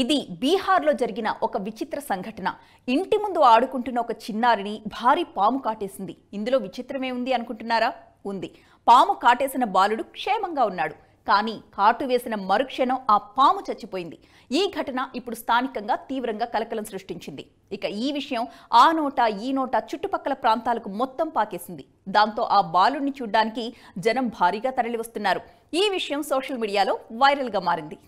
ఇది బీహార్లో జరిగిన ఒక విచిత్ర సంఘటన ఇంటి ముందు ఆడుకుంటున్న ఒక చిన్నారిని భారీ పాము కాటేసింది ఇందులో విచిత్రమే ఉంది అనుకుంటున్నారా ఉంది పాము కాటేసిన బాలుడు క్షేమంగా ఉన్నాడు కానీ కాటు వేసిన మరుక్షణం ఆ పాము చచ్చిపోయింది ఈ ఘటన ఇప్పుడు స్థానికంగా తీవ్రంగా కలకలం సృష్టించింది ఇక ఈ విషయం ఆ నోట ఈ నోట చుట్టుపక్కల ప్రాంతాలకు మొత్తం పాకేసింది దాంతో ఆ బాలుడిని చూడ్డానికి జనం భారీగా తరలివస్తున్నారు ఈ విషయం సోషల్ మీడియాలో వైరల్గా మారింది